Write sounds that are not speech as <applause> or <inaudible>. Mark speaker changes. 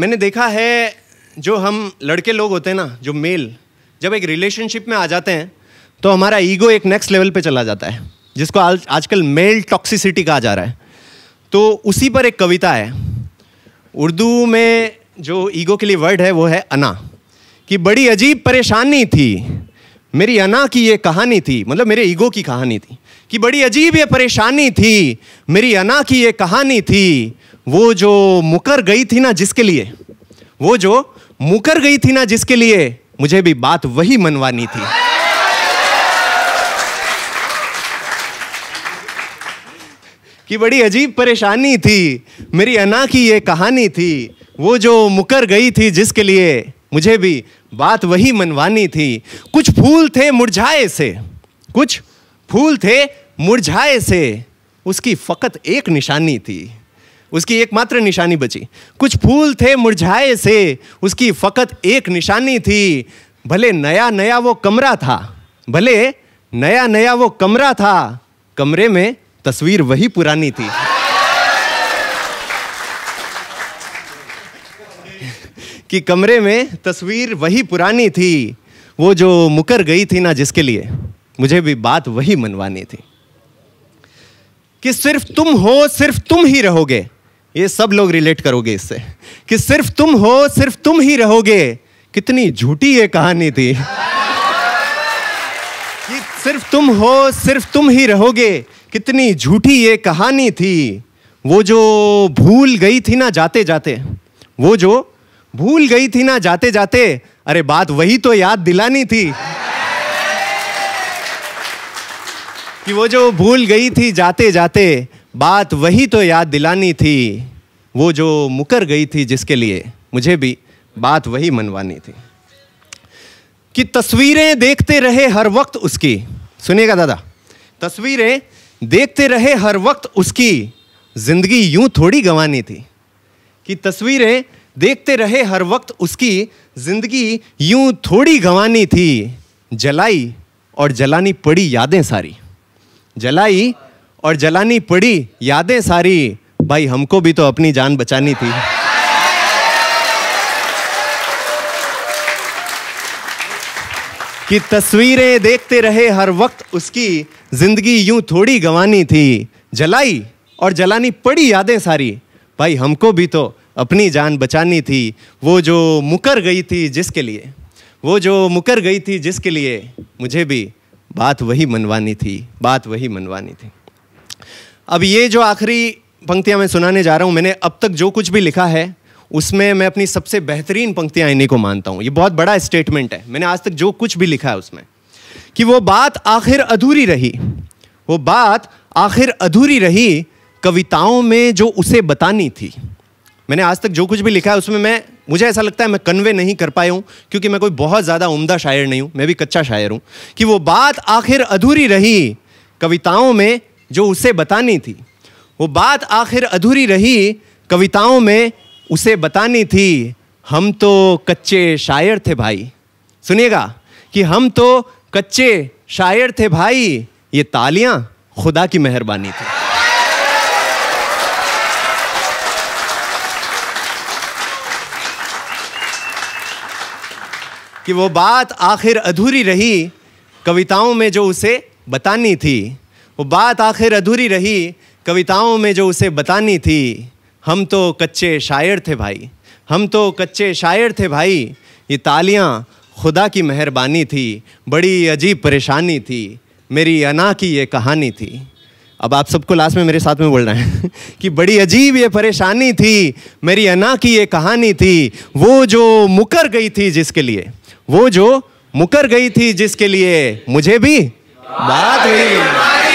Speaker 1: मैंने देखा है जो हम लड़के लोग होते हैं ना जो मेल जब एक रिलेशनशिप में आ जाते हैं तो हमारा ईगो एक नेक्स्ट लेवल पे चला जाता है जिसको आज आजकल मेल टॉक्सिसिटी कहा जा रहा है तो उसी पर एक कविता है उर्दू में जो ईगो के लिए वर्ड है वो है अना कि बड़ी अजीब परेशानी थी मेरी अना की ये कहानी थी मतलब मेरे ईगो की कहानी थी कि बड़ी अजीब ये परेशानी थी मेरी अना की ये कहानी थी वो जो मुकर गई थी ना जिसके लिए वो जो मुकर गई थी ना जिसके लिए मुझे भी बात वही मनवानी थी कि बड़ी अजीब परेशानी थी मेरी अना की ये कहानी थी वो जो मुकर गई थी जिसके लिए मुझे भी बात वही मनवानी थी कुछ फूल थे मुरझाए से कुछ फूल थे मुरझाए से उसकी फकत एक निशानी थी उसकी एकमात्र निशानी बची कुछ फूल थे मुरझाए से उसकी फकत एक निशानी थी भले नया नया वो कमरा था भले नया नया वो कमरा था कमरे में तस्वीर वही पुरानी थी <laughs> कि कमरे में तस्वीर वही पुरानी थी वो जो मुकर गई थी ना जिसके लिए मुझे भी बात वही मनवानी थी कि सिर्फ तुम हो सिर्फ तुम ही रहोगे ये सब लोग रिलेट करोगे इससे कि सिर्फ तुम हो सिर्फ तुम ही रहोगे कितनी झूठी ये कहानी थी कि सिर्फ तुम हो सिर्फ तुम ही रहोगे कितनी झूठी ये कहानी थी वो जो भूल गई थी ना जाते जाते वो जो भूल गई थी ना जाते जाते अरे बात वही तो याद दिलानी थी कि वो जो भूल गई थी जाते जाते बात वही तो याद दिलानी थी वो जो मुकर गई थी जिसके लिए मुझे भी बात वही मनवानी थी कि तस्वीरें देखते रहे हर वक्त उसकी सुनिएगा दादा तस्वीरें देखते रहे हर वक्त उसकी जिंदगी यूं थोड़ी गंवानी थी कि तस्वीरें देखते रहे हर वक्त उसकी जिंदगी यूं थोड़ी गंवानी थी जलाई और जलानी पड़ी यादें सारी जलाई और जलानी पड़ी यादें सारी भाई हमको भी तो अपनी जान बचानी थी कि तस्वीरें देखते रहे हर वक्त उसकी जिंदगी यूं थोड़ी गंवानी थी जलाई और जलानी पड़ी यादें सारी भाई हमको भी तो अपनी जान बचानी थी वो जो मुकर गई थी जिसके लिए वो जो मुकर गई थी जिसके लिए मुझे भी बात वही मनवानी थी बात वही मनवानी थी अब ये जो आखिरी पंक्तियां मैं सुनाने जा रहा हूं मैंने अब तक जो कुछ भी लिखा है उसमें मैं अपनी सबसे बेहतरीन पंक्तियां इन्हीं को मानता हूँ ये बहुत बड़ा स्टेटमेंट है मैंने आज तक जो कुछ भी लिखा है उसमें कि वो बात आखिर अधूरी रही वो बात आखिर अधूरी रही कविताओं में जो उसे बतानी थी मैंने आज तक जो कुछ भी लिखा है उसमें मैं मुझे ऐसा लगता है मैं कन्वे नहीं कर पाया हूँ क्योंकि मैं कोई बहुत ज़्यादा उम्दा शायर नहीं हूँ मैं भी कच्चा शायर हूँ कि वो बात आखिर अधूरी रही कविताओं में जो उसे बतानी थी वो बात आखिर अधूरी रही कविताओं में उसे बतानी थी हम तो कच्चे शायर थे भाई सुनिएगा कि हम तो कच्चे शायर थे भाई ये तालियां खुदा की मेहरबानी थी कि वो बात आखिर अधूरी रही कविताओं में जो उसे बतानी थी वो बात आखिर अधूरी रही कविताओं में जो उसे बतानी थी हम तो कच्चे शायर थे भाई हम तो कच्चे शायर थे भाई ये तालियाँ खुदा की मेहरबानी थी बड़ी अजीब परेशानी थी मेरी अना की ये कहानी थी अब आप सबको लास्ट में मेरे साथ में बोल रहे हैं कि बड़ी अजीब ये परेशानी थी मेरी अना की ये कहानी थी वो जो मुकर गई थी जिसके लिए वो जो मुकर गई थी जिसके लिए मुझे भी बात हुई